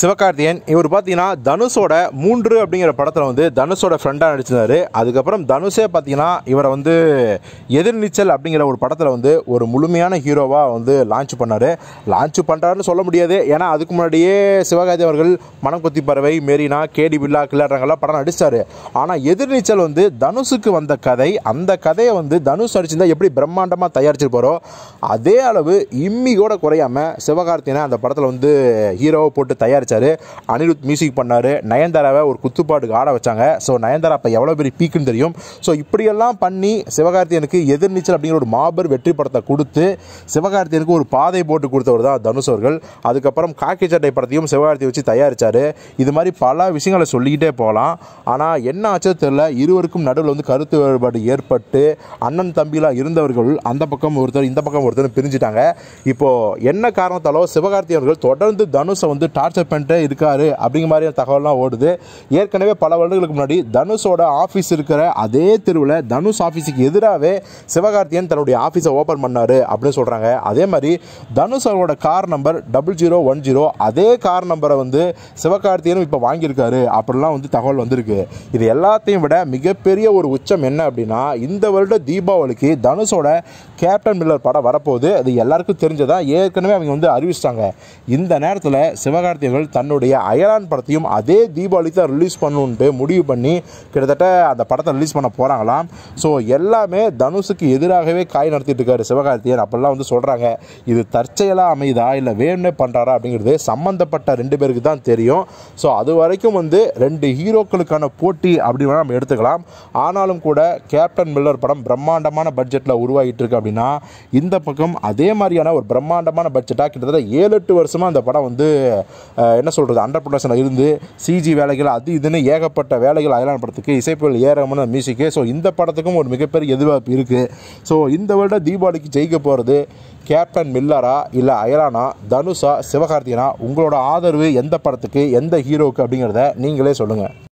சிவகார்த்தியன் இவர் பார்த்தீங்கன்னா தனுஷோட மூன்று அப்படிங்கிற படத்தில் வந்து தனுஷோட ஃப்ரெண்டாக நடிச்சிருந்தார் அதுக்கப்புறம் தனுஷே பார்த்தீங்கன்னா இவரை வந்து எதிர்நீச்சல் அப்படிங்கிற ஒரு படத்தில் வந்து ஒரு முழுமையான ஹீரோவாக வந்து லான்ச் பண்ணார் லான்ச் பண்ணுறாருன்னு சொல்ல முடியாது ஏன்னா அதுக்கு முன்னாடியே சிவகார்த்தி அவர்கள் கொத்தி பறவை மெரினா கேடி பில்லா கிளறாங்கலாம் படம் நடிச்சார் ஆனால் எதிர்நீச்சல் வந்து தனுஷுக்கு வந்த கதை அந்த கதையை வந்து தனுஷ் நடிச்சிருந்தா எப்படி பிரம்மாண்டமாக தயாரிச்சிருப்பாரோ அதே அளவு இம்மி கூட குறையாமல் சிவகார்த்தியனை அந்த படத்தில் வந்து ஹீரோவை போட்டு தயார் தயாரித்தார் அனிருத் மியூசிக் பண்ணார் நயன்தாராவை ஒரு குத்துப்பாட்டுக்கு ஆட வச்சாங்க ஸோ நயன்தாரா அப்போ எவ்வளோ பெரிய பீக்குன்னு தெரியும் ஸோ இப்படியெல்லாம் பண்ணி சிவகார்த்தியனுக்கு எதிர்நீச்சல் அப்படிங்கிற ஒரு மாபெரும் வெற்றி படத்தை கொடுத்து சிவகார்த்தியனுக்கு ஒரு பாதை போட்டு கொடுத்தவர் தான் தனுஷ் அவர்கள் அதுக்கப்புறம் காக்கி சட்டை படத்தையும் சிவகார்த்தி வச்சு தயாரித்தார் இது மாதிரி பல விஷயங்களை சொல்லிக்கிட்டே போகலாம் ஆனால் என்ன ஆச்சோ தெரியல இருவருக்கும் நடுவில் வந்து கருத்து வேறுபாடு ஏற்பட்டு அண்ணன் தம்பியெலாம் இருந்தவர்கள் அந்த பக்கம் ஒருத்தர் இந்த பக்கம் ஒருத்தர் பிரிஞ்சுட்டாங்க இப்போது என்ன காரணத்தாலோ சிவகார்த்தி அவர்கள் தொடர்ந்து தனுஷை வந்து டார்ச்சர் பண்ணிட்டு இருக்காரு அப்படிங்கிற மாதிரி தகவல்லாம் ஓடுது ஏற்கனவே பல வருடங்களுக்கு முன்னாடி தனுஷோட ஆஃபீஸ் இருக்கிற அதே தெருவில் தனுஷ் ஆஃபீஸுக்கு எதிராகவே சிவகார்த்தியன் தன்னுடைய ஆஃபீஸை ஓப்பன் பண்ணார் அப்படின்னு சொல்கிறாங்க அதே மாதிரி தனுஷ் அவரோட car number double zero one zero அதே கார் நம்பரை வந்து சிவகார்த்தியனும் இப்போ வாங்கியிருக்காரு அப்படிலாம் வந்து தகவல் வந்திருக்கு இது எல்லாத்தையும் விட மிகப்பெரிய ஒரு உச்சம் என்ன அப்படின்னா இந்த வருட தீபாவளிக்கு தனுஷோட கேப்டன் மில்லர் படம் வரப்போகுது அது எல்லாருக்கும் தெரிஞ்சதான் ஏற்கனவே அவங்க வந்து அறிவிச்சிட்டாங்க இந்த நேரத்தில் சிவகார்த்தியர்கள் அவர்கள் தன்னுடைய அயலான் படத்தையும் அதே தீபாவளி தான் ரிலீஸ் பண்ணணுன்ட்டு முடிவு பண்ணி கிட்டத்தட்ட அந்த படத்தை ரிலீஸ் பண்ண போகிறாங்களாம் ஸோ எல்லாமே தனுஷுக்கு எதிராகவே காய் நடத்திட்டு இருக்காரு சிவகார்த்தியன் அப்படிலாம் வந்து சொல்கிறாங்க இது தற்செயலாக அமைதா இல்லை வேணுமே பண்ணுறாரா அப்படிங்கிறது சம்மந்தப்பட்ட ரெண்டு பேருக்கு தான் தெரியும் ஸோ அது வரைக்கும் வந்து ரெண்டு ஹீரோக்களுக்கான போட்டி அப்படின்னு நம்ம எடுத்துக்கலாம் ஆனாலும் கூட கேப்டன் மில்லர் படம் பிரம்மாண்டமான பட்ஜெட்டில் உருவாகிட்டு இருக்கு அப்படின்னா இந்த பக்கம் அதே மாதிரியான ஒரு பிரம்மாண்டமான பட்ஜெட்டாக கிட்டத்தட்ட ஏழு எட்டு வருஷமாக அந்த படம் வந்து என்ன சொல்கிறது அண்டர் ப்ரொடக்ஷனில் இருந்து சிஜி வேலைகள் அது இதுன்னு ஏகப்பட்ட வேலைகள் அயலான படத்துக்கு இசைப்புகள் ஏறமான மியூசிக்கு ஸோ இந்த படத்துக்கும் ஒரு மிகப்பெரிய எதிர்பார்ப்பு இருக்குது ஸோ இந்த வருட தீபாவளிக்கு ஜெயிக்க போகிறது கேப்டன் மில்லரா இல்லை அயலானா தனுஷா சிவகார்த்திகனா உங்களோட ஆதரவு எந்த படத்துக்கு எந்த ஹீரோவுக்கு அப்படிங்கிறத நீங்களே சொல்லுங்கள்